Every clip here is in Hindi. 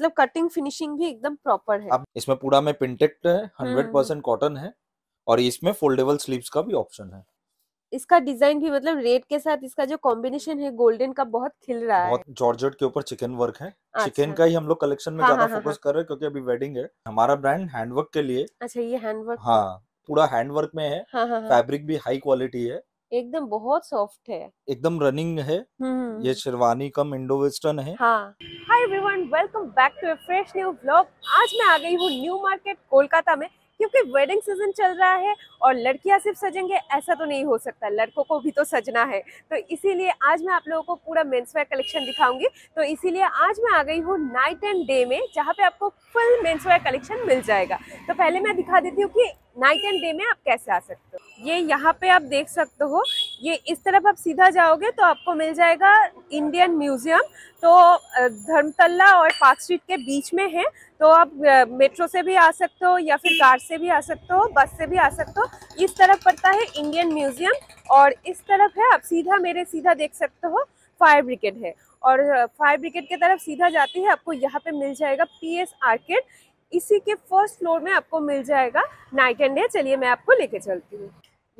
मतलब कटिंग फिनिशिंग भी एकदम प्रॉपर है इसमें पूरा में प्रिंटेड है हंड्रेड परसेंट कॉटन है और इसमें फोल्डेबल स्लीव का भी ऑप्शन है इसका डिजाइन भी मतलब रेड के साथ इसका जो कॉम्बिनेशन है गोल्डन का बहुत खिल रहा है जॉर्जेट के ऊपर चिकन वर्क है अच्छा। चिकन का ही हम लोग कलेक्शन में हाँ, ज्यादा फोकस हाँ, हाँ, कर रहे हैं क्योंकि अभी वेडिंग है हमारा ब्रांड हैंडवर्क के लिए अच्छा ये हैंडवर्क हाँ पूरा हैंडवर्क में है फैब्रिक भी हाई क्वालिटी है एकदम बहुत सॉफ्ट है एकदम रनिंग है हम्म। ये शेरवानी कम इंडो वेस्टर्न है हाँ hi everyone welcome back to a fresh new blog आज मैं आ गई हूँ न्यू मार्केट कोलकाता में क्योंकि वेडिंग सीजन चल रहा है और लड़कियां सिर्फ सजेंगे ऐसा तो नहीं हो सकता लड़कों को भी तो सजना है तो इसीलिए आज मैं आप लोगों को पूरा मेन्स वेयर कलेक्शन दिखाऊंगी तो इसीलिए आज मैं आ गई हूँ नाइट एंड डे में जहाँ पे आपको फुल मेन्स वेयर कलेक्शन मिल जाएगा तो पहले मैं दिखा देती हूँ कि नाइट एंड डे में आप कैसे आ सकते हो ये यहाँ पे आप देख सकते हो ये इस तरफ आप सीधा जाओगे तो आपको मिल जाएगा इंडियन म्यूजियम तो धर्मतल्ला और पार्क स्ट्रीट के बीच में है तो आप मेट्रो से भी आ सकते हो या फिर कार से भी आ सकते हो बस से भी आ सकते हो इस तरफ पड़ता है इंडियन म्यूजियम और इस तरफ है आप सीधा मेरे सीधा देख सकते हो फायर ब्रिगेड है और फायर ब्रिगेड की तरफ सीधा जाती है आपको यहाँ पे मिल जाएगा पी एस इसी के फर्स्ट फ्लोर में आपको मिल जाएगा नाइट एंड डे चलिए मैं आपको लेके चलती हूँ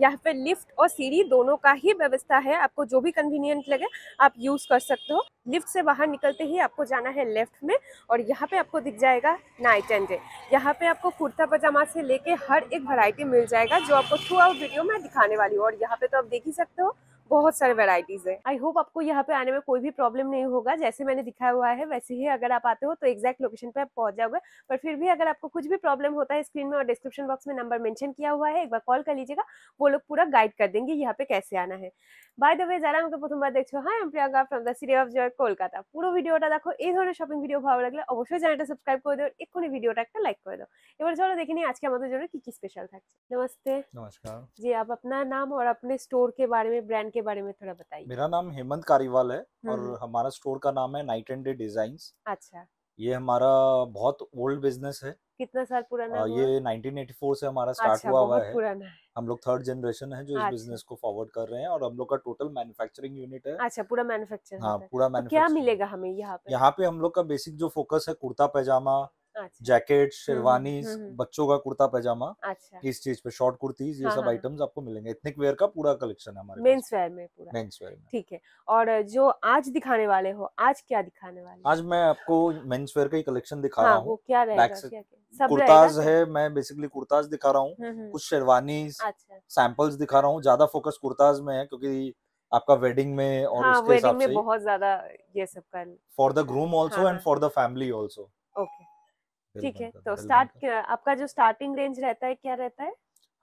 यहाँ पे लिफ्ट और सीढ़ी दोनों का ही व्यवस्था है आपको जो भी कन्वीनियंट लगे आप यूज़ कर सकते हो लिफ्ट से बाहर निकलते ही आपको जाना है लेफ्ट में और यहाँ पे आपको दिख जाएगा नाइट एंड डे यहाँ पे आपको कुर्ता पजामा से लेके हर एक वैरायटी मिल जाएगा जो आपको थ्रू आउट वीडियो में दिखाने वाली हूँ और यहाँ पे तो आप देख ही सकते हो बहुत सारे वेराइटीज है आई होप आपको यहाँ पे आने में कोई भी प्रॉब्लम नहीं होगा जैसे मैंने दिखाया हुआ है वैसे ही अगर आप आते हो तो एक्जैक्ट लोकेशन पे आप पहुंच जाओगे पर फिर भी अगर आपको कुछ भी प्रॉब्लम होता है स्क्रीन में और डिस्क्रिप्शन बॉक्स में नंबर मेंशन किया हुआ है एक बार कॉल कर लीजिएगा वो लोग पूरा गाइड कर देंगे यहाँ पे कैसे आना है बाय द वे जरा আমাকে प्रथम बार देखो हाँ Priyanka from the city of joy Kolkata পুরো ভিডিওটা দেখো এই ধরনের শপিং ভিডিও ভালো লাগলে অবশ্যই চ্যানেলটা সাবস্ক্রাইব করে দাও এক্ষুনি ভিডিওটা একটা লাইক করে দাও चलो চলো দেখে নিই আজকে আমাদের জন্য কি কি স্পেশাল থাকছে নমস্তে নমস্কার जी आप अपना नाम और अपने स्टोर के बारे में ब्रांड के के बारे में थोड़ा बताइए मेरा नाम हेमंत कारीवाल है और हमारा स्टोर का नाम है नाइट एंड डे डिजाइन अच्छा ये हमारा बहुत ओल्ड बिजनेस है कितना साल पुराना ये 1984 से हमारा स्टार्ट अच्छा, हुआ हुआ है हम लोग थर्ड जनरेशन है जो अच्छा। इस बिजनेस को फॉरवर्ड कर रहे हैं और हम लोग का टोटल मैन्युफैक्चरिंग यूनिट है अच्छा पूरा मैन्युफैक्चरिंग हाँ पूरा तो क्या मिलेगा हमें यहाँ पे यहाँ पे हम लोग का बेसिक जो फोकस है कुर्ता पैजामा अच्छा। जैकेट शेरवानी बच्चों का कुर्ता पैजामा अच्छा। इस चीज पे शॉर्ट कुर्तीज ये हाँ, सब हाँ, हाँ। आइटम्स आपको मिलेंगे इतनिक वेयर का पूरा कलेक्शन है हमारे मेंस वेयर में पूरा मेंस वेयर में ठीक है और जो आज दिखाने वाले हो आज क्या दिखाने वाले आज मैं आपको मेन्स वेयर का ही कलेक्शन दिखा रहा हूँ क्या कुर्ताज तो। है मैं बेसिकली कुर्ताज दिखा रहा हूँ कुछ शेरवानी सैंपल्स अच्छा। दिखा रहा हूँ ज्यादा फोकस कुर्ताज में है क्योंकि आपका वेडिंग में और हाँ, उसके हिसाब से बहुत ज्यादा ये सब कर for the groom also and for the family also okay ठीक है तो स्टार्ट आपका जो स्टार्टिंग रेंज रहता है क्या रहता है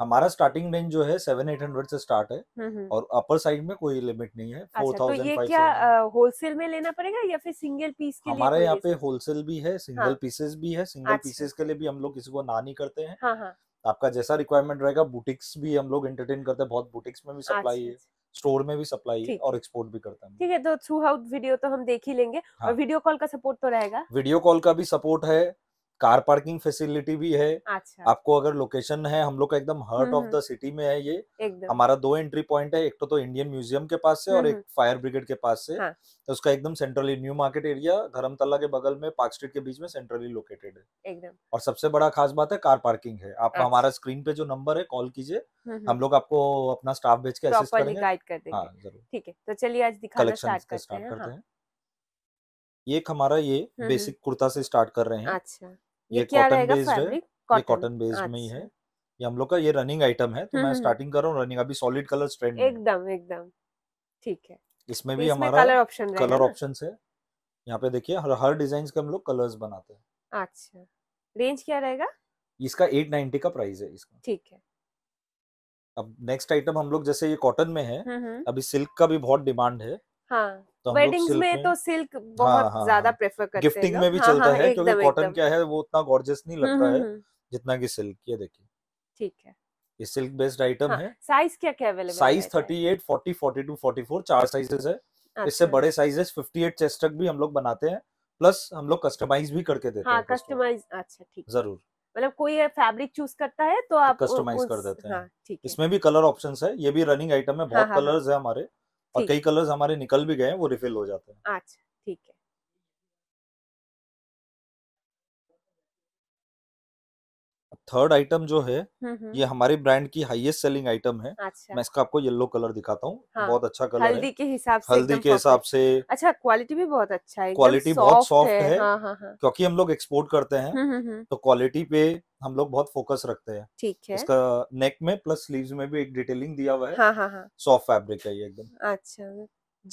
हमारा स्टार्टिंग रेंज जो है सेवन एट हंड्रेड से स्टार्ट है हम्म, हम्म। और अपर साइड में कोई लिमिट नहीं है फोर अच्छा, थाउजेंड तो ये क्या होलसेल में लेना पड़ेगा या फिर सिंगल पीस के हमारे यहाँ पे होलसेल भी है सिंगल हाँ, पीसेस भी है सिंगल अच्छा, पीसेस के लिए भी हम लोग किसी को ना नहीं करते हैं हाँ, हाँ। आपका जैसा रिक्वायरमेंट रहेगा बुटिक्स भी हम लोग एंटरटेन करते हैं बहुत बुटिक्स में भी सप्लाई अच्छा, है स्टोर अच्छा। में भी सप्लाई है और एक्सपोर्ट भी करता है ठीक है तो थ्रू आउट वीडियो तो हम देख ही लेंगे और वीडियो हाँ। कॉल का सपोर्ट तो रहेगा वीडियो कॉल का भी सपोर्ट है कार पार्किंग फैसिलिटी भी है अच्छा। आपको अगर लोकेशन है हम लोग का एकदम heart of hmm, the hmm. City में है ये हमारा दो एंट्री पॉइंट है एक तो, तो इंडियन म्यूजियम के पास से हम्म, और एक फायर ब्रिगेड के पास से हाँ। तो उसका एकदम centrally new market area Dharmatala के बगल में पार्क स्ट्रीट के बीच में सेंट्रली लोकेटेड है एकदम और सबसे बड़ा खास बात है कार पार्किंग है आप अच्छा। हमारा स्क्रीन पे जो नंबर है कॉल कीजिए हम लोग आपको अपना स्टाफ भेज के असिस्ट करेंगे गाइड कर देंगे हाँ, ठीक है तो चलिए आज स्टार्ट करते हाँ। हैं ये हमारा ये बेसिक कुर्ता से स्टार्ट कर रहे हैं अच्छा ये कॉटन बेस्ड है ये कॉटन बेस्ड में ही अच्छा। है ये हम लोग का ये रनिंग आइटम है तो हम्म, मैं स्टार्टिंग हम्म। कर रहा हूँ रनिंग अभी सॉलिड कलर ट्रेंड एकदम एकदम ठीक है इसमें तो भी हमारा कलर ऑप्शन कलर ऑप्शन है यहाँ पे देखिए हर हर डिजाइन के हम लोग कलर्स बनाते हैं अच्छा रेंज क्या रहेगा इसका एट नाइनटी का प्राइस है इसका ठीक है अब नेक्स्ट आइटम हम लोग जैसे ये कॉटन में है हम्म, अभी सिल्क का भी बहुत डिमांड है हाँ, तो वेडिंग्स में, में तो सिल्क हाँ, बहुत हाँ, हाँ, ज्यादा प्रेफर हाँ। करते हैं गिफ्टिंग में भी हाँ, चलता हाँ, है क्योंकि कॉटन क्या है वो उतना गॉर्जियस नहीं हम्म, लगता हम्म, है हम्म। जितना कि सिल्क ये देखिए ठीक है ये सिल्क बेस्ड आइटम है साइज क्या क्या अवेलेबल है size thirty eight forty forty two forty four चार साइजेस है इससे अच्छा। बड़े साइजेस फिफ्टी एट चेस्ट तक भी हम लोग बनाते हैं प्लस हम लोग कस्टमाइज भी करके देते हाँ, हैं कस्टमाइज अच्छा ठीक जरूर मतलब कोई फैब्रिक चूज करता है तो आप कस्टमाइज कर देते हैं ठीक इसमें भी कलर ऑप्शंस है ये भी रनिंग आइटम है बहुत कलर्स है हमारे और कई कलर्स हमारे निकल भी गए वो रिफिल हो जाते हैं अच्छा ठीक है थर्ड आइटम जो है हम्म, हम्म। ये हमारे ब्रांड की हाईएस्ट सेलिंग आइटम है अच्छा। मैं इसका आपको येलो कलर दिखाता हूँ हाँ। बहुत अच्छा कलर हल्दी है। के हिसाब से हल्दी के हिसाब से अच्छा क्वालिटी भी बहुत अच्छा है क्वालिटी बहुत सॉफ्ट है, है। हाँ, हाँ, हाँ। क्योंकि हम लोग एक्सपोर्ट करते हैं हम्म, तो क्वालिटी पे हम लोग बहुत फोकस रखते हैं ठीक है इसका नेक में प्लस स्लीव्स में भी एक डिटेलिंग दिया हुआ है हाँ हाँ हाँ सॉफ्ट फैब्रिक है ये एकदम अच्छा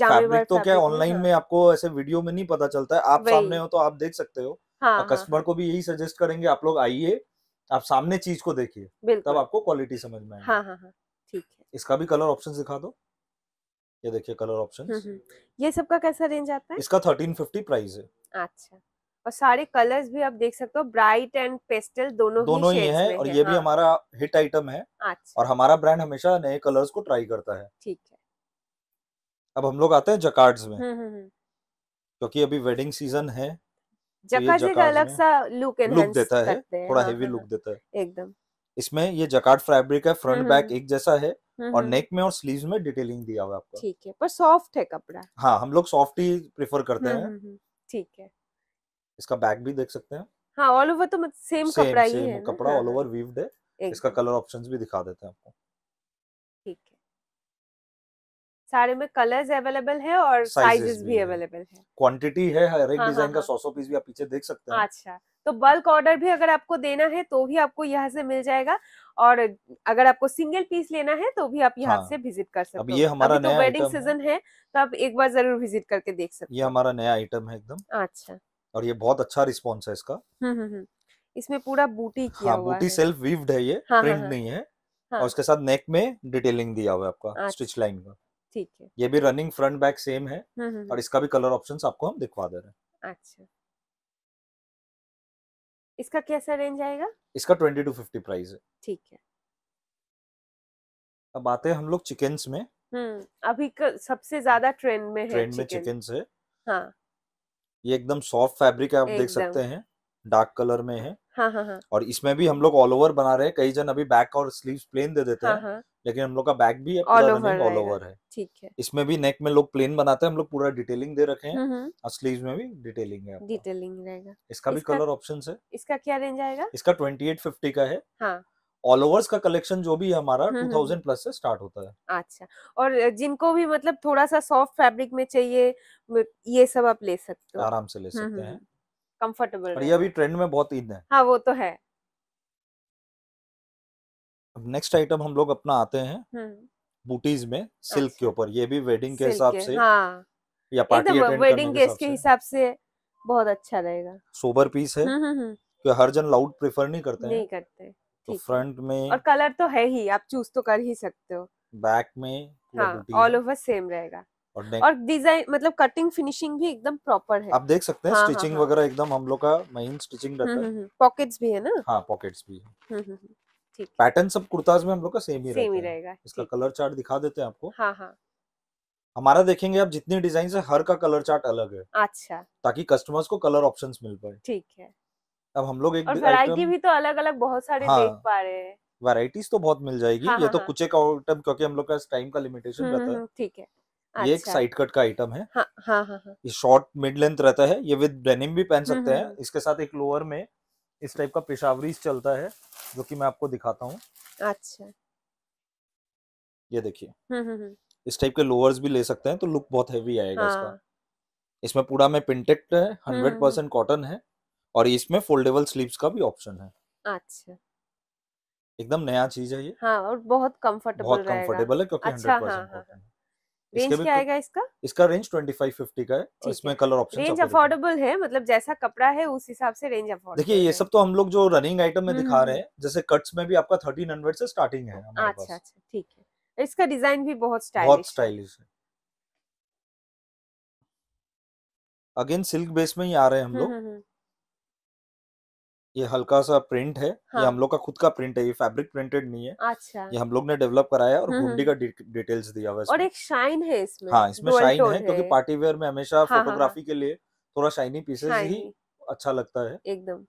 फैब्रिक तो क्या ऑनलाइन हाँ। में आपको ऐसे वीडियो में नहीं पता चलता है आप सामने हो तो आप देख सकते हो कस्टमर हाँ, हाँ। को भी यही सजेस्ट करेंगे आप लोग आइए आप सामने चीज को देखिए तब आपको क्वालिटी समझ में आएगा हाँ, हाँ, हाँ, ठीक है इसका भी कलर ऑप्शन दिखा दो ये देखिए कलर ऑप्शन हम्म, हम्म। ये सबका कैसा रेंज आता है इसका थर्टीन फिफ्टी प्राइस है अच्छा और सारे कलर्स भी आप देख सकते हो ब्राइट एंड पेस्टल दोनों दोनों ही, ही है और ये हाँ। भी हमारा हिट आइटम है अच्छा। और हमारा ब्रांड हमेशा नए कलर्स को ट्राई करता है ठीक है अब हम लोग आते हैं जकार्ड में हम्म, हम्म, हम्म। क्योंकि अभी वेडिंग सीजन है जकार्ड तो अलग सा लुक लुक देता है थोड़ा हेवी हाँ, लुक हाँ, हाँ। देता है एकदम इसमें ये जकार्ड फैब्रिक है फ्रंट बैक एक जैसा है और नेक में और स्लीव्स में डिटेलिंग दिया हुआ है आपका ठीक है पर सॉफ्ट है कपड़ा हाँ हम लोग सॉफ्ट ही प्रेफर करते हैं ठीक है इसका बैक भी देख सकते हैं हाँ ऑल ओवर तो मतलब सेम सेम कपड़ा ही है कपड़ा ऑल ओवर वीव्ड है इसका कलर ऑप्शंस भी दिखा देते हैं आपको ठीक है सारे में कलर्स अवेलेबल है और साइजेस भी अवेलेबल है क्वांटिटी है हर एक डिजाइन हाँ, हाँ, का हाँ। सौ सौ पीस भी आप पीछे देख सकते हैं अच्छा तो बल्क ऑर्डर भी अगर आपको देना है तो भी आपको यहाँ से मिल जाएगा और अगर आपको सिंगल पीस लेना है तो भी आप यहाँ हाँ। से विजिट कर सकते हो ये हमारा तो नया तो वेडिंग सीजन है तो आप एक बार जरूर विजिट करके देख सकते हैं ये हमारा नया आइटम है एकदम अच्छा और ये बहुत अच्छा रिस्पॉन्स है इसका हम्म, हम्म, हम्म। इसमें पूरा बूटी किया हाँ, हुआ बूटी है। सेल्फ वीव्ड है ये हाँ, प्रिंट हाँ, हाँ, नहीं है हाँ, और उसके साथ नेक में डिटेलिंग दिया हुआ है आपका स्टिच अच्छा। लाइन का ठीक है ये भी रनिंग फ्रंट बैक सेम है और इसका भी कलर ऑप्शन आपको हम दिखवा दे रहे हैं अच्छा इसका कैसा रेंज आएगा इसका ट्वेंटी टू फिफ्टी प्राइस है ठीक है अब आते हैं हम लोग चिकेन्स में हम्म अभी सबसे ज्यादा ट्रेंड में है ट्रेंड में चिकेन्स है हाँ ये एकदम सॉफ्ट फैब्रिक है आप देख सकते हैं डार्क कलर में है हाँ हाँ हाँ। और इसमें भी हम लोग ऑल ओवर बना रहे हैं कई जन अभी बैक और स्लीव प्लेन दे देते हाँ, हैं हाँ। लेकिन हम लोग का बैक भी ऑल ओवर है ठीक है इसमें भी नेक में लोग प्लेन बनाते हैं हम लोग पूरा डिटेलिंग दे रखे हैं हम्म, हम्म। और स्लीव्स में भी डिटेलिंग है डिटेलिंग रहेगा इसका भी कलर ऑप्शन है इसका क्या रेंज आएगा इसका ट्वेंटी एट फिफ्टी का है हाँ। ऑल का कलेक्शन जो भी हमारा टू थाउजेंड प्लस से स्टार्ट होता है अच्छा और जिनको भी मतलब थोड़ा सा सॉफ्ट फैब्रिक में चाहिए ये सब आप ले सकते हो आराम से ले हम्म, सकते हम्म, हैं कंफर्टेबल हम्म। और ये अभी ट्रेंड में बहुत ईद है हाँ वो तो है अब नेक्स्ट आइटम हम लोग अपना आते हैं बूटीज में सिल्क अच्छा। के ऊपर ये भी वेडिंग के हिसाब से हाँ। या पार्टी वेडिंग केस के हिसाब से बहुत अच्छा रहेगा सोबर पीस है कि हर जन लाउड प्रेफर नहीं करते नहीं करते तो फ्रंट में और कलर तो है ही आप चूज तो कर ही सकते हो बैक में ऑल ओवर सेम रहेगा और, और डिजाइन मतलब कटिंग फिनिशिंग भी एकदम प्रॉपर है आप देख सकते हैं हाँ, स्टिचिंग हाँ, हाँ, वगैरह एकदम हम लोग का मेन स्टिचिंग रहता हम्म, है पॉकेट्स हम्म, हम्म। भी है ना हाँ पॉकेट्स भी है ठीक पैटर्न सब कुर्ताज में हम लोग का सेम ही सेम ही रहेगा इसका कलर चार्ट दिखा देते हैं आपको हाँ हाँ हमारा देखेंगे आप जितनी डिजाइन है हर का कलर चार्ट अलग है अच्छा ताकि कस्टमर्स को कलर ऑप्शन मिल पाए ठीक है अब हम लोग एक और वैरायटी भी तो अलग अलग बहुत सारे हाँ, देख पा रहे हैं वैरायटीज तो बहुत मिल जाएगी हाँ, ये तो हाँ, कुछ एक आइटम क्योंकि हम लोग का टाइम का लिमिटेशन हम्म, रहता हम्म, है हम्म, ठीक है ये एक साइड अच्छा। कट का आइटम है हाँ, हाँ, हाँ, ये शॉर्ट मिड लेंथ रहता है ये विद डेनिम भी पहन सकते हैं इसके साथ एक लोअर में इस टाइप का पेशावरी चलता है जो कि मैं आपको दिखाता हूँ अच्छा ये देखिए इस टाइप के लोअर्स भी ले सकते हैं तो लुक बहुत हैवी आएगा हाँ. इसका इसमें पूरा में पिंटेक्ट है हंड्रेड परसेंट कॉटन है और इसमें फोल्डेबल स्लीव्स का भी ऑप्शन है अच्छा एकदम नया चीज है ये हाँ और बहुत कंफर्टेबल बहुत कंफर्टेबल है क्योंकि हंड्रेड अच्छा, परसेंट हाँ, रेंज हाँ। क्या आएगा इसका इसका रेंज 2550 का है इसमें कलर ऑप्शन रेंज अफोर्डेबल है मतलब जैसा कपड़ा है उस हिसाब से रेंज अफोर्डेबल देखिए ये सब तो हम लोग जो रनिंग आइटम में दिखा रहे हम्म। हैं जैसे कट्स में भी आपका 1300 से स्टार्टिंग है हमारे अच्छा, पास अच्छा ठीक है इसका डिजाइन भी बहुत स्टाइलिश बहुत स्टाइलिश है अगेन सिल्क बेस में ही आ रहे हैं हम हम्म, लोग हम्म, ये हल्का सा प्रिंट है हाँ. ये हम लोग का खुद का प्रिंट है ये फैब्रिक प्रिंटेड नहीं है अच्छा ये हम लोग ने डेवलप कराया और गुंडी हम्म, हम्म। का डिटेल्स दिया और एक शाइन है इसमें हाँ इसमें शाइन है क्योंकि पार्टी वेयर में हमेशा हाँ, हाँ, हाँ। फोटोग्राफी के लिए थोड़ा शाइनी पीसेस ही अच्छा लगता है एकदम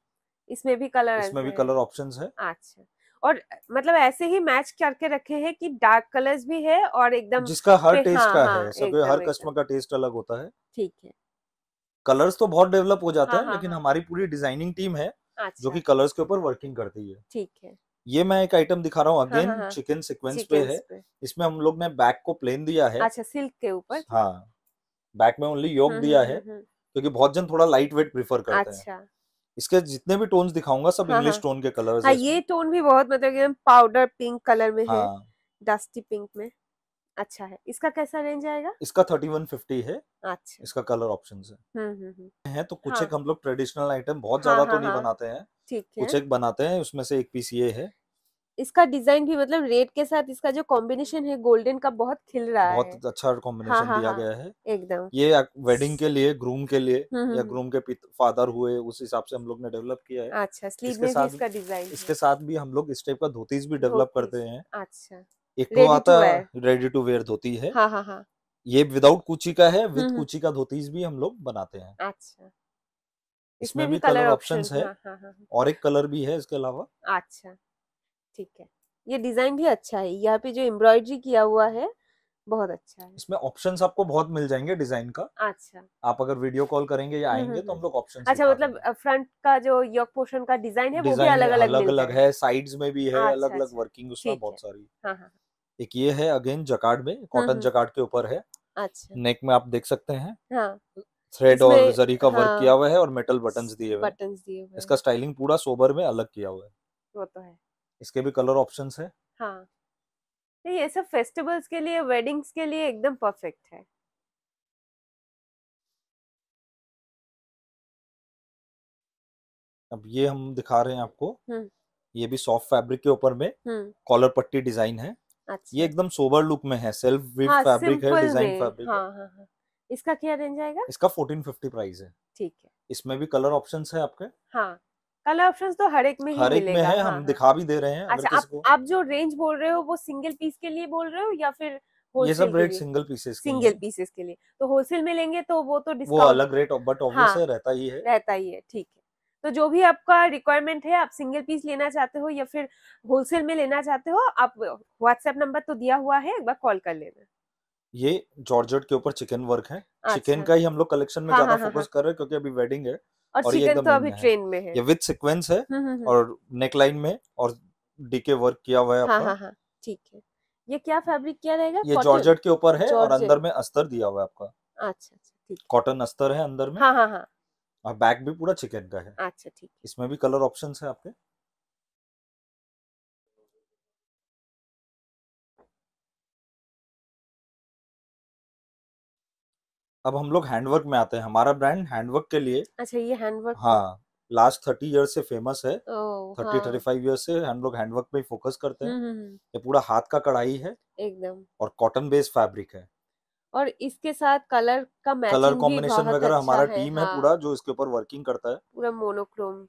इसमें भी कलर इसमें भी कलर ऑप्शन है अच्छा और मतलब ऐसे ही मैच करके रखे हैं कि डार्क कलर्स भी है और एकदम जिसका हर टेस्ट हाँ, का हाँ, है सब हर कस्टमर का टेस्ट अलग होता है ठीक है कलर्स तो बहुत डेवलप हो जाता हाँ, है लेकिन हमारी पूरी डिजाइनिंग टीम है अच्छा। जो कि कलर्स अच्छा। के ऊपर वर्किंग करती है ठीक है ये मैं एक आइटम दिखा रहा हूँ अगेन हाँ, हाँ, हाँ, चिकन सीक्वेंस पे है इसमें हम लोग ने बैक को प्लेन दिया है अच्छा सिल्क के ऊपर हाँ बैक में ओनली योग हम्म, दिया हम्म, है हम्म, क्योंकि बहुत जन थोड़ा लाइट वेट प्रीफर करते अच्छा। हैं इसके जितने भी टोन्स दिखाऊंगा सब इंग्लिश हाँ, टोन हाँ। के कलर हाँ, ये टोन भी बहुत मतलब पाउडर पिंक कलर में है डस्टी पिंक में अच्छा है इसका कैसा रेंज आएगा इसका थर्टी वन फिफ्टी है अच्छा इसका कलर ऑप्शन है हुँ. हम्म, हम्म, हम्म। तो कुछ हाँ। एक हम लोग ट्रेडिशनल आइटम बहुत हाँ, ज्यादा हाँ, तो हाँ, बनाते हैं ठीक है कुछ एक बनाते हैं उसमें से एक पीस ये है इसका डिजाइन भी मतलब रेड के साथ इसका जो कॉम्बिनेशन है गोल्डन का बहुत खिल रहा बहुत है बहुत अच्छा कॉम्बिनेशन हाँ, हाँ, दिया हाँ। गया है एकदम ये वेडिंग के लिए ग्रूम के लिए या ग्रूम के फादर हुए उस हिसाब से हम लोग ने डेवलप किया है अच्छा स्लीव में इसका डिजाइन इसके साथ भी हम लोग इस टाइप का धोतीज भी डेवलप करते हैं अच्छा एक तो आता रेडी टू वेयर धोती है हाँ हाँ हाँ ये विदाउट कुची का है विद हम्म, हम्म। कुची का धोती भी हम लोग बनाते हैं अच्छा इसमें भी कलर ऑप्शन है और एक कलर भी है इसके अलावा अच्छा ठीक है ये डिजाइन भी अच्छा है यहाँ पे जो एम्ब्रॉयडरी किया हुआ है बहुत अच्छा है इसमें ऑप्शंस आपको बहुत मिल जाएंगे डिजाइन का अच्छा आप अगर वीडियो कॉल करेंगे या हम्म, आएंगे तो हम लोग ऑप्शन अच्छा मतलब फ्रंट का जो यॉक पोर्शन का डिजाइन है वो भी अलग अलग अलग अलग है साइड्स में भी है अलग अलग वर्किंग उसमें बहुत सारी हाँ, हाँ, हाँ। एक ये है अगेन जकार्ड में कॉटन जकार्ड के ऊपर है अच्छा नेक में आप देख सकते हैं हाँ। थ्रेड और जरी का वर्क किया हाँ। हुआ है और मेटल बटन दिए हुए बटन दिए हुए इसका स्टाइलिंग पूरा सोबर में अलग किया हुआ है वो तो है इसके भी कलर ऑप्शन है हाँ ये सब फेस्टिवल्स के लिए वेडिंग्स के लिए एकदम परफेक्ट है अब ये हम दिखा रहे हैं आपको ये भी सॉफ्ट फैब्रिक के ऊपर में कॉलर पट्टी डिजाइन है अच्छा। ये एकदम सोबर लुक में है सेल्फ वीव हाँ, फैब्रिक है डिजाइन फैब्रिक हाँ, हाँ, हाँ। इसका क्या रेंज आएगा इसका 1450 प्राइस है ठीक है इसमें भी कलर ऑप्शंस है आपके हाँ कलर ऑप्शन तो हर एक में हर एक में है हाँ, हम हाँ। दिखा भी दे रहे हैं अच्छा, आप, जो रेंज बोल रहे हो वो सिंगल पीस के लिए बोल रहे हो या फिर ये सब rate single pieces single pieces के लिए तो होलसेल में लेंगे तो वो तो वो अलग रेट बट ऑब्वियस है रहता ही है रहता ही है ठीक है तो जो भी आपका रिक्वायरमेंट है आप सिंगल पीस लेना चाहते हो या फिर होलसेल में लेना चाहते हो आप व्हाट्सएप नंबर तो दिया हुआ है एक बार कॉल कर लेना ये जॉर्जेट के ऊपर चिकन वर्क है अच्छा। चिकन का ही हम लोग कलेक्शन में हाँ, ज्यादा फोकस हाँ, हाँ, कर रहे हैं क्योंकि अभी वेडिंग है और, और चिकन तो अभी ट्रेन में है ये विद सीक्वेंस है हम्म, हम्म, हम्म। और नेकलाइन में और डीके वर्क किया हुआ है आपका ठीक है ये क्या फैब्रिक किया रहेगा ये जॉर्जेट के ऊपर है और अंदर में अस्तर दिया हुआ है आपका अच्छा, अच्छा ठीक कॉटन अस्तर है अंदर में हाँ हाँ हाँ और बैक भी पूरा चिकन का है अच्छा ठीक इसमें भी कलर ऑप्शन है आपके अब हम लोग हैंडवर्क में आते हैं हमारा ब्रांड हैंडवर्क के लिए अच्छा ये हैंडवर्क हाँ लास्ट थर्टी ईयर से फेमस है थर्टी थर्टी फाइव ईयर से हम लोग हैंडवर्क पे फोकस करते हैं हम्म, हम्म, हम्म। ये पूरा हाथ का कढ़ाई है एकदम और कॉटन बेस्ड फैब्रिक है और इसके साथ कलर का मैचिंग कलर कॉम्बिनेशन वगैरह अच्छा हमारा टीम है, हाँ। है पूरा जो इसके ऊपर वर्किंग करता है पूरा मोनोक्रोम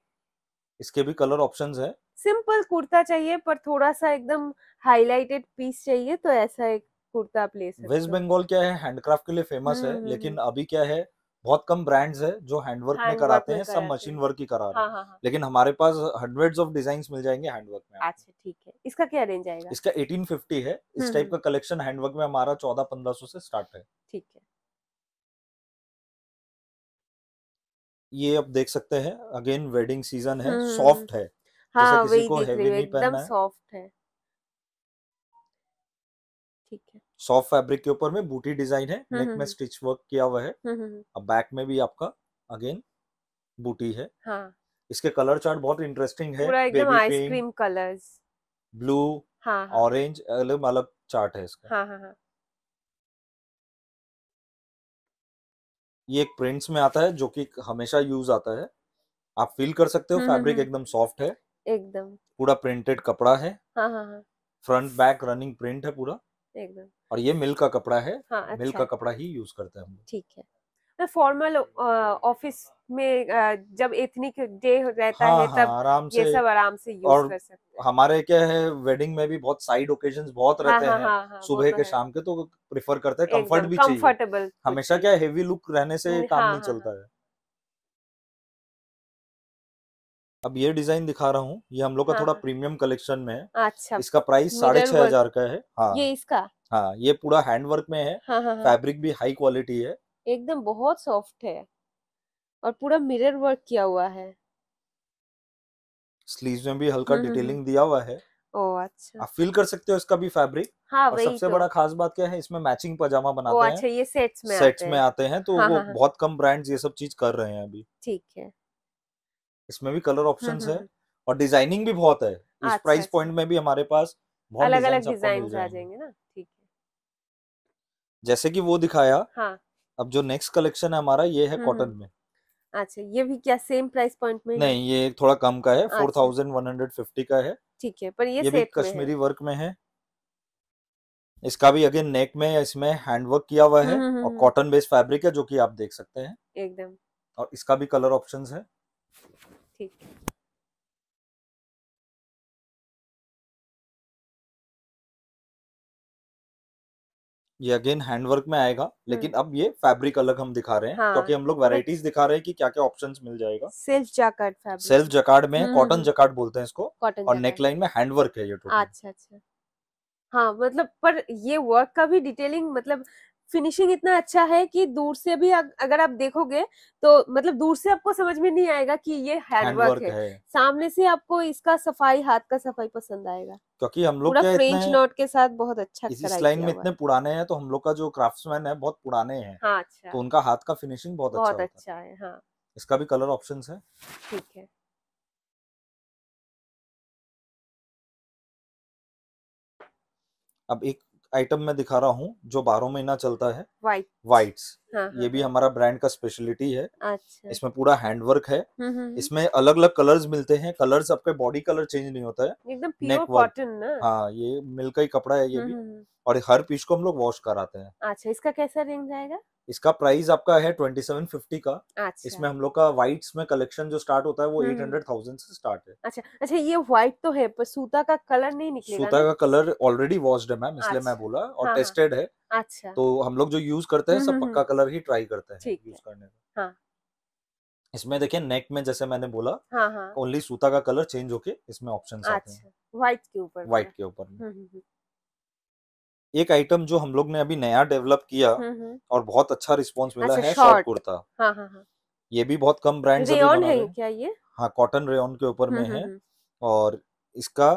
इसके भी कलर ऑप्शंस है सिंपल कुर्ता चाहिए पर थोड़ा सा एकदम हाईलाइटेड पीस चाहिए तो ऐसा एक कुर्ता आप ले सकते वेस्ट बंगाल क्या है हैंडक्राफ्ट के लिए फेमस है हम्म, हम्म, लेकिन हम्म। अभी क्या है बहुत कम ब्रांड्स है जो हैंडवर्क में कराते हैं सब मशीन वर्क ही करा रहे हाँ, हैं हाँ, हाँ। लेकिन हमारे पास हंड्रेड्स ऑफ डिजाइन मिल जाएंगे हैंडवर्क में अच्छा ठीक है इसका क्या रेंज आएगा इसका 1850 है इस टाइप हम्म, हम्म। का कलेक्शन हैंडवर्क में हमारा चौदह पंद्रह से स्टार्ट है ठीक है ये आप देख सकते हैं अगेन वेडिंग सीजन है सॉफ्ट हम्म। है हाँ, जैसे किसी को हैवी नहीं पहनना है सॉफ्ट है ठीक है सॉफ्ट फैब्रिक के ऊपर में बूटी डिजाइन है हम्म, नेक हम्म, में हम्म। स्टिच वर्क किया हुआ है अब बैक में भी आपका अगेन बूटी है हाँ। इसके कलर चार्ट बहुत इंटरेस्टिंग है आइसक्रीम कलर्स ब्लू ऑरेंज अलग अलग चार्ट है इसका हाँ, हाँ, हाँ। ये एक प्रिंट्स में आता है जो कि हमेशा यूज आता है आप फील कर सकते हो फैब्रिक एकदम सॉफ्ट है एकदम पूरा प्रिंटेड कपड़ा है हाँ, हाँ, हाँ. फ्रंट बैक रनिंग प्रिंट है पूरा एकदम और ये मिल का कपड़ा है हाँ, अच्छा। मिल का कपड़ा ही यूज करते हैं हम ठीक है फॉर्मल ऑफिस में जब एथनिक डे रहता हाँ, है हाँ, तब आराम से, ये सब आराम से यूज और कर सकते हैं हमारे क्या है वेडिंग में भी बहुत साइड ओकेजन बहुत हाँ, रहते हाँ, हैं हाँ, हाँ, सुबह तो के शाम के तो प्रिफर करते हैं कंफर्ट भी चाहिए हमेशा क्या हेवी लुक रहने से काम हाँ, नहीं चलता है अब ये डिजाइन दिखा रहा हूँ ये हम लोग का हाँ। थोड़ा हाँ। प्रीमियम कलेक्शन में है अच्छा इसका प्राइस साढ़े छह हजार का है हाँ ये इसका हाँ ये पूरा हैंडवर्क में है हाँ, हाँ, हाँ, फैब्रिक भी हाई क्वालिटी है एकदम बहुत सॉफ्ट है और पूरा मिरर वर्क किया हुआ है स्लीव में भी हल्का हम्म, हम्म, डिटेलिंग हम्म। दिया हुआ है ओ अच्छा आप फील कर सकते हो इसका भी फैब्रिक हाँ, और सबसे तो। बड़ा खास बात क्या है इसमें मैचिंग पजामा बनाते ओ, अच्छा, हैं ये सेट्स में सेट्स आते में आते हैं तो हाँ, वो हाँ, हाँ। बहुत कम ब्रांड्स ये सब चीज कर रहे हैं अभी ठीक है इसमें भी कलर ऑप्शन है और डिजाइनिंग भी बहुत है इस प्राइस अच्छा, पॉइंट अच्छा। में भी हमारे पास बहुत अलग अलग डिजाइन आ जाएंगे ना ठीक है जैसे कि वो दिखाया हाँ। अब जो नेक्स्ट कलेक्शन है हमारा ये है कॉटन हम्म, हम्म। में अच्छा ये भी क्या सेम प्राइस पॉइंट में नहीं ये थोड़ा कम का है four thousand one hundred fifty का है ठीक है पर ये, ये भी कश्मीरी वर्क में है इसका भी अगेन नेक में इसमें हैंडवर्क किया हुआ हम्म, है और कॉटन बेस्ड फैब्रिक है जो कि आप देख सकते हैं एकदम और इसका भी कलर ऑप्शंस है थी ये अगेन हैंडवर्क में आएगा लेकिन हम्म। अब ये फैब्रिक अलग हम दिखा रहे हैं हाँ, क्योंकि हम लोग वैरायटीज दिखा रहे हैं कि क्या क्या ऑप्शन मिल जाएगा self jacquard fabric self jacquard में कॉटन हम्म। जकार्ड बोलते हैं इसको और नेकलाइन में हैंडवर्क है ये अच्छा अच्छा हाँ मतलब पर ये वर्क का भी डिटेलिंग मतलब फिनिशिंग इतना अच्छा है कि दूर से भी अगर आप देखोगे तो मतलब दूर से आपको समझ में नहीं आएगा कि ये हैंडवर्क है।, है सामने से आपको इसका सफाई हाथ का सफाई पसंद आएगा क्योंकि हम लोग क्या फ्रेंच नोट के साथ बहुत अच्छा इस लाइन में इतने पुराने हैं तो हम लोग का जो क्राफ्टमैन है बहुत पुराने हैं हाँ, अच्छा। तो उनका हाथ का फिनिशिंग बहुत अच्छा बहुत अच्छा है हाँ इसका भी कलर ऑप्शन है ठीक है अब एक आइटम मैं दिखा रहा हूँ जो बारह महीना चलता है वाइट व्हाइट्स हाँ, ये हाँ, भी हाँ। हमारा ब्रांड का स्पेशलिटी है अच्छा। इसमें पूरा हैंडवर्क है इसमें अलग अलग कलर्स मिलते हैं कलर्स आपके बॉडी कलर चेंज नहीं होता है एकदम प्योर कॉटन ना हाँ ये मिलकर ही कपड़ा है ये भी और हर पीस को हम लोग वॉश कराते हैं अच्छा इसका कैसा रेंज आएगा इसका प्राइस आपका है ट्वेंटी सेवन फिफ्टी का अच्छा। इसमें हम लोग का व्हाइट में कलेक्शन जो स्टार्ट होता है वो एट हंड्रेड थाउजेंड से स्टार्ट है अच्छा अच्छा ये व्हाइट तो है पर सूता का कलर नहीं निकलेगा सूता का कलर ऑलरेडी वॉश्ड है मैम इसलिए अच्छा, मैं बोला और हाँ, टेस्टेड है अच्छा तो हम लोग जो यूज करते हैं हम्म, सब हम्म, पक्का हम्म। कलर ही ट्राई करते हैं यूज करने का हाँ। इसमें देखिए नेक में जैसे मैंने बोला हाँ, हाँ। ओनली हाँ, सूता का कलर चेंज होके इसमें ऑप्शन आते हैं अच्छा, व्हाइट के ऊपर व्हाइट के ऊपर एक आइटम जो हम लोग ने अभी नया डेवलप किया और बहुत अच्छा रिस्पांस मिला अच्छा, है शॉर्ट कुर्ता हाँ, हाँ, हाँ. ये भी बहुत कम ब्रांड है क्या ये हाँ कॉटन रेन के ऊपर में है और इसका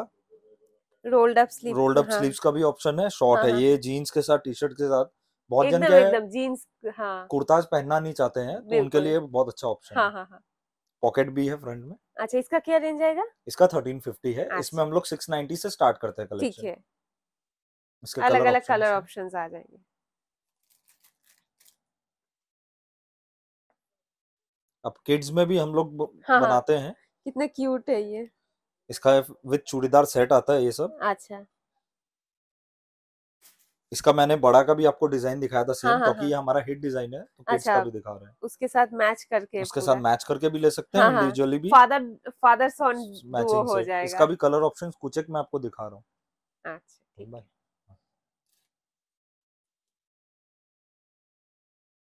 rolled up sleeve rolled up हाँ। स्लीव्स का भी ऑप्शन है शॉर्ट हाँ, है हाँ। ये जीन्स के साथ टी शर्ट के साथ बहुत जन क्या जीन्स हाँ कुर्ताज पहनना नहीं चाहते हैं तो उनके लिए बहुत अच्छा ऑप्शन है पॉकेट भी है फ्रंट में अच्छा इसका क्या रेंज आएगा इसका थर्टीन फिफ्टी है अच्छा। इसमें हम लोग सिक्स नाइनटी से स्टार्ट करते हैं ठीक है इसके अलग अलग कलर ऑप्शन आ जाएंगे अब किड्स में भी हम लोग हाँ, बनाते हैं कितना क्यूट है ये इसका विद चूड़ीदार सेट आता है ये सब अच्छा इसका मैंने बड़ा का भी आपको डिजाइन दिखाया था सेम हाँ, हाँ, क्योंकि हाँ। ये हमारा हिट डिजाइन है तो अच्छा, का भी दिखा रहे हैं उसके साथ मैच करके उसके साथ मैच करके भी ले सकते हैं इंडिविजुअली हाँ, भी फादर फादर सन मैचिंग हो जाएगा इसका भी कलर ऑप्शंस कुछ एक मैं आपको दिखा रहा हूँ अच्छा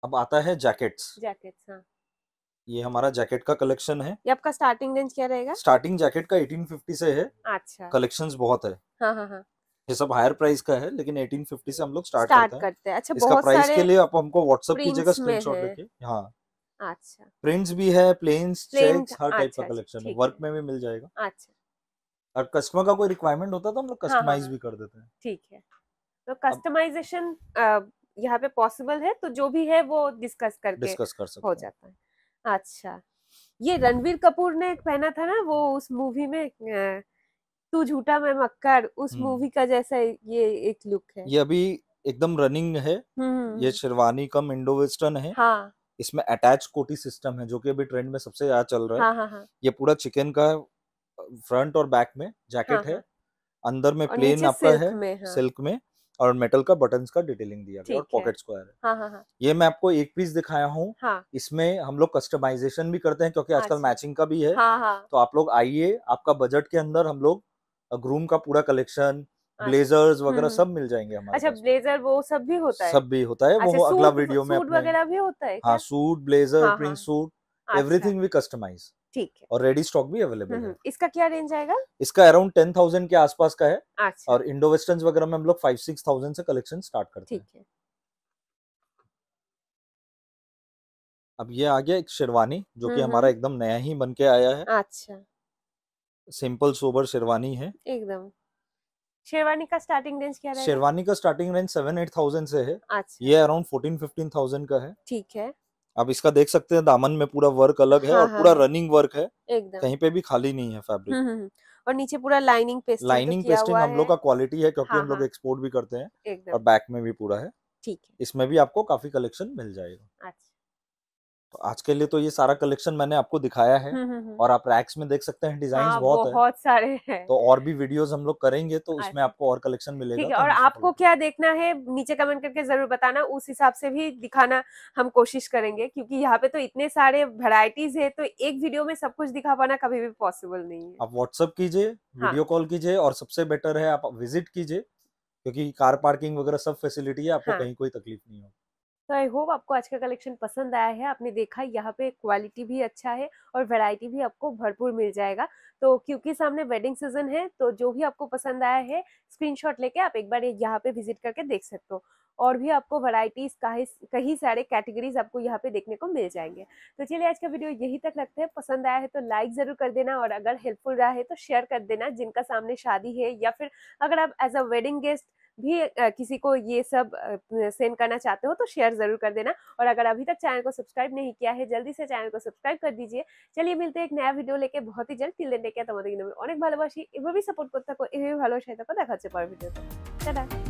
अब आता है जैकेट्स जैकेट्स हाँ ये हमारा जैकेट का कलेक्शन है ये आपका स्टार्टिंग रेंज क्या रहेगा स्टार्टिंग जैकेट का 1850 से है अच्छा कलेक्शंस बहुत है हाँ हाँ हाँ ये सब हायर प्राइस का है लेकिन 1850 से हम लोग स्टार्ट, स्टार्ट करते, करते हैं अच्छा इसका प्राइस के लिए आप हमको व्हाट्सएप कीजिएगा स्क्रीनशॉट लेके हाँ अच्छा प्रिंट्स भी है प्लेन चेक्स हर टाइप का कलेक्शन अच्छा, है वर्क में भी मिल जाएगा अच्छा और कस्टमर का कोई रिक्वायरमेंट होता है तो हम लोग कस्टमाइज हाँ, हाँ, हाँ। भी कर देते हैं ठीक है तो कस्टमाइजेशन यहाँ पे पॉसिबल है तो जो भी है वो डिस्कस करके डिस्कस कर सकते हो जाता है अच्छा ये रणवीर कपूर ने पहना था ना वो उस मूवी में तू झूठा मैं मक्कर उस मूवी हम्म। का जैसा ये एक लुक है ये अभी एकदम रनिंग है हम्म, हम्म, ये शेरवानी कम इंडो वेस्टर्न है हाँ। इसमें अटैच कोटी सिस्टम है जो कि अभी ट्रेंड में सबसे ज्यादा चल रहा है हाँ, हाँ, हाँ. ये पूरा चिकन का फ्रंट और बैक में जैकेट हाँ, हाँ, है अंदर में प्लेन आपका है सिल्क में हाँ। और मेटल का बटन का डिटेलिंग दिया गया और पॉकेट स्क्वायर हाँ, हाँ, हाँ. ये मैं आपको एक पीस दिखाया हूँ हाँ. इसमें हम लोग कस्टमाइजेशन भी करते हैं क्योंकि हाँ, आजकल मैचिंग अच्छा। का भी है हाँ, हाँ. तो आप लोग आइए आपका बजट के अंदर हम लोग ग्रूम का पूरा कलेक्शन अच्छा। ब्लेजर्स वगैरह हम्म, हम्म। सब मिल जाएंगे हमारे अच्छा ब्लेजर वो सब भी होता है सब भी होता है वो अच्छा, अगला वीडियो में वगैरह भी होता है हाँ suit blazer print suit everything भी कस्टमाइज ठीक है और रेडी स्टॉक भी अवेलेबल हम्म, है इसका क्या रेंज आएगा इसका अराउंड टेन थाउजेंड के आसपास का है अच्छा। और इंडो वेस्टर्न वगैरह में हम लोग फाइव सिक्स थाउजेंड से कलेक्शन स्टार्ट करते हैं अब ये आ गया एक शेरवानी जो कि हम्म, हमारा हम्म। एकदम नया ही बन के आया है अच्छा सिंपल सोबर शेरवानी है एकदम शेरवानी का स्टार्टिंग रेंज क्या है शेरवानी का starting range seven eight thousand से है अच्छा। ये अराउंड फोर्टीन फिफ्टीन थाउजेंड का है ठीक है आप इसका देख सकते हैं दामन में पूरा वर्क अलग है हाँ, और हाँ। पूरा रनिंग वर्क है कहीं पे भी खाली नहीं है फैब्रिक हम्म, हम्म, हम्म। और नीचे पूरा लाइनिंग पेस्टिंग लाइनिंग तो पेस्टिंग हम लोग का क्वालिटी है क्योंकि हाँ, हम लोग एक्सपोर्ट भी करते हैं और बैक में भी पूरा है ठीक है इसमें भी आपको काफी कलेक्शन मिल जाएगा अच्छा तो आज के लिए तो ये सारा कलेक्शन मैंने आपको दिखाया है और आप रैक्स में देख सकते हैं डिजाइन हाँ, बहुत, बहुत है। सारे हैं तो और भी वीडियोस हम लोग करेंगे तो उसमें आपको और कलेक्शन मिलेगा ठीक है तो और आपको क्या देखना है नीचे कमेंट करके जरूर बताना उस हिसाब से भी दिखाना हम कोशिश करेंगे क्योंकि यहाँ पे तो इतने सारे वेराइटीज है तो एक वीडियो में सब कुछ दिखा पाना कभी भी पॉसिबल नहीं है आप व्हाट्सअप कीजिए हाँ। वीडियो कॉल कीजिए और सबसे बेटर है आप विजिट कीजिए क्योंकि कार पार्किंग वगैरह सब फैसिलिटी है आपको हाँ। कहीं कोई तकलीफ नहीं होगी तो आई होप आपको आज का कलेक्शन पसंद आया है आपने देखा यहाँ पे क्वालिटी भी अच्छा है और वैरायटी भी आपको भरपूर मिल जाएगा तो क्योंकि सामने वेडिंग सीजन है तो जो भी आपको पसंद आया है स्क्रीनशॉट लेके आप एक बार यहाँ पे विजिट करके देख सकते हो और भी आपको वैरायटीज कई सारे कैटेगरीज आपको यहाँ पे देखने को मिल जाएंगे तो चलिए आज का वीडियो यही तक रखते हैं पसंद आया है तो लाइक ज़रूर कर देना और अगर हेल्पफुल रहा है तो शेयर कर देना जिनका सामने शादी है या फिर अगर आप एज अ वेडिंग गेस्ट भी किसी को ये सब सेंड करना चाहते हो तो शेयर जरूर कर देना और अगर अभी तक चैनल को सब्सक्राइब नहीं किया है जल्दी से चैनल को सब्सक्राइब कर दीजिए चलिए मिलते हैं एक नया वीडियो लेके बहुत ही जल्द टिल देने के तुम्हारे अनेक भलोबासी भी सपोर्ट करते थको ये भी भलोबाई थको देखा पर भिडियो दादा